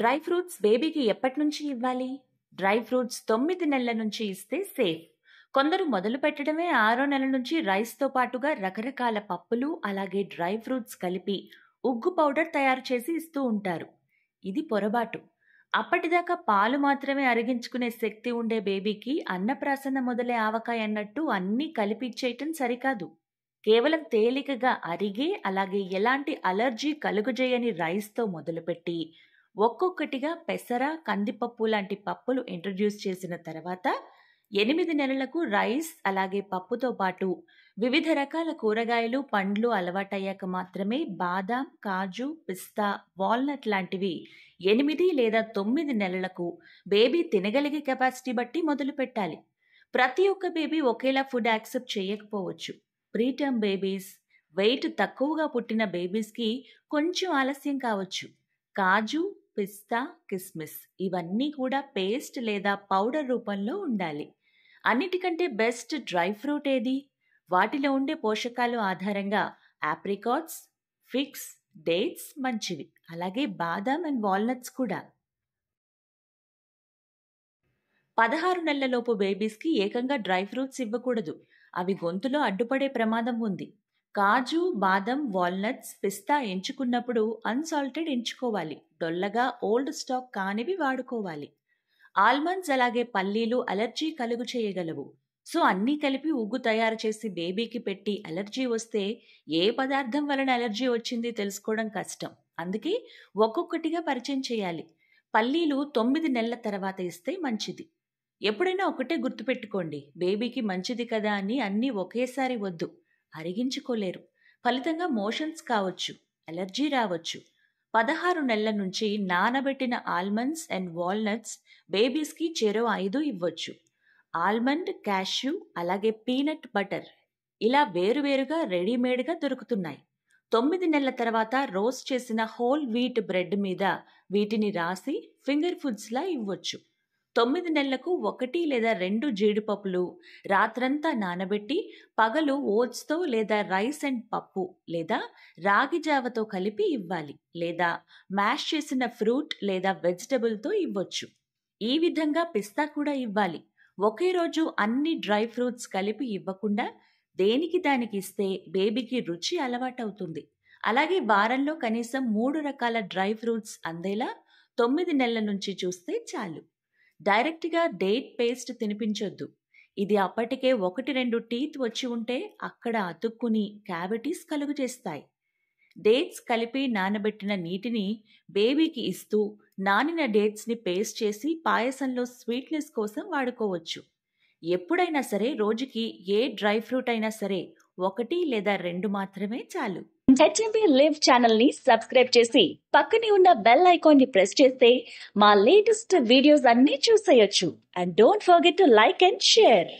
dry fruits బేబీకి ఎప్పటి నుంచి ఇవ్వాలి డ్రై ఫ్రూట్స్ తొమ్మిది నెలల నుంచి ఇస్తే సేఫ్ కొందరు మొదలు పెట్టడమే ఆరో నెల నుంచి రైస్తో పాటుగా రకరకాల పప్పులు అలాగే డ్రై ఫ్రూట్స్ కలిపి ఉగ్గు పౌడర్ తయారు చేసి ఇస్తూ ఉంటారు ఇది పొరపాటు అప్పటిదాకా పాలు మాత్రమే అరిగించుకునే శక్తి ఉండే బేబీకి అన్నప్రాసన మొదలే ఆవకాయ అన్నట్టు అన్నీ కలిపిచ్చేయటం సరికాదు కేవలం తేలికగా అరిగే అలాగే ఎలాంటి అలర్జీ కలుగజేయని రైస్తో మొదలుపెట్టి ఒక్కొక్కటిగా పెసర కందిపప్పు లాంటి పప్పులు ఇంట్రడ్యూస్ చేసిన తర్వాత ఎనిమిది నెలలకు రైస్ అలాగే పప్పుతో పాటు వివిధ రకాల కూరగాయలు పండ్లు అలవాటయ్యాక మాత్రమే బాదాం కాజు పిస్తా వాల్నట్ లాంటివి ఎనిమిది లేదా తొమ్మిది నెలలకు బేబీ తినగలిగే కెపాసిటీ బట్టి మొదలు పెట్టాలి ప్రతి ఒక్క బేబీ ఒకేలా ఫుడ్ యాక్సెప్ట్ చేయకపోవచ్చు ప్రీటర్మ్ బేబీస్ వెయిట్ తక్కువగా పుట్టిన బేబీస్కి కొంచెం ఆలస్యం కావచ్చు కాజు పిస్తా కిస్మిస్ ఇవన్నీ కూడా పేస్ట్ లేదా పౌడర్ రూపంలో ఉండాలి అన్నిటికంటే బెస్ట్ డ్రై ఫ్రూట్ ఏది వాటిలో ఉండే పోషకాలు ఆధారంగా ఆప్రికాట్స్ ఫిక్స్ డేట్స్ మంచివి అలాగే బాదాం అండ్ వాల్నట్స్ కూడా పదహారు నెలలలోపు బేబీస్కి ఏకంగా డ్రై ఫ్రూట్స్ ఇవ్వకూడదు అవి గొంతులో అడ్డుపడే ప్రమాదం ఉంది కాజు బాదం వాల్నట్స్ పిస్తా ఎంచుకున్నప్పుడు అన్సాల్టెడ్ ఎంచుకోవాలి డొల్లగా ఓల్డ్ స్టాక్ కానివి వాడుకోవాలి ఆల్మండ్స్ అలాగే పల్లీలు అలర్జీ కలుగు చేయగలవు సో అన్నీ కలిపి ఉగ్గు తయారు చేసి బేబీకి పెట్టి అలర్జీ వస్తే ఏ పదార్థం వలన అలర్జీ వచ్చింది తెలుసుకోవడం కష్టం అందుకే ఒక్కొక్కటిగా పరిచయం చేయాలి పల్లీలు తొమ్మిది నెలల తర్వాత ఇస్తే మంచిది ఎప్పుడైనా ఒకటే గుర్తుపెట్టుకోండి బేబీకి మంచిది కదా అని అన్నీ ఒకేసారి వద్దు అరిగించుకోలేరు ఫలితంగా మోషన్స్ కావచ్చు అలర్జీ రావచ్చు పదహారు నెలల నుంచి నానబెట్టిన ఆల్మండ్స్ అండ్ వాల్నట్స్ బేబీస్కి చెరో ఐదు ఇవ్వచ్చు ఆల్మండ్ క్యాష్యూ అలాగే పీనట్ బటర్ ఇలా వేరువేరుగా రెడీమేడ్గా దొరుకుతున్నాయి తొమ్మిది నెలల తర్వాత రోస్ట్ చేసిన హోల్ వీట్ బ్రెడ్ మీద వీటిని రాసి ఫింగర్ ఫుడ్స్లా ఇవ్వచ్చు తొమ్మిది నెలలకు ఒకటి లేదా రెండు జీడిపప్పులు రాత్రంతా నానబెట్టి పగలు ఓట్స్తో లేదా రైస్ అండ్ పప్పు లేదా రాగి జావతో కలిపి ఇవ్వాలి లేదా మ్యాష్ చేసిన ఫ్రూట్ లేదా వెజిటబుల్తో ఇవ్వచ్చు ఈ విధంగా పిస్తా కూడా ఇవ్వాలి ఒకే రోజు అన్ని డ్రై ఫ్రూట్స్ కలిపి ఇవ్వకుండా దేనికి దానికి ఇస్తే బేబీకి రుచి అలవాటవుతుంది అలాగే వారంలో కనీసం మూడు రకాల డ్రై ఫ్రూట్స్ అందేలా తొమ్మిది నెలల నుంచి చూస్తే చాలు డైరెక్ట్గా డేట్ పేస్ట్ తినిపించొద్దు ఇది అప్పటికే ఒకటి రెండు టీత్ వచ్చి ఉంటే అక్కడ అతుక్కుని క్యావిటీస్ కలుగు చేస్తాయి డేట్స్ కలిపి నానబెట్టిన నీటిని బేబీకి ఇస్తూ నానిన డేట్స్ని పేస్ట్ చేసి పాయసంలో స్వీట్నెస్ కోసం వాడుకోవచ్చు ఎప్పుడైనా సరే రోజుకి ఏ డ్రై ఫ్రూట్ అయినా సరే ఒకటి లేదా రెండు మాత్రమే చాలు హెచ్ఎంబీ లివ్ ఛానల్ ని సబ్స్క్రైబ్ చేసి పక్కనే ఉన్న బెల్ ఐకాన్ ని ప్రెస్ చేస్తే మా లేటెస్ట్ వీడియోస్ అన్ని చూసేయొచ్చు and don't forget to like and share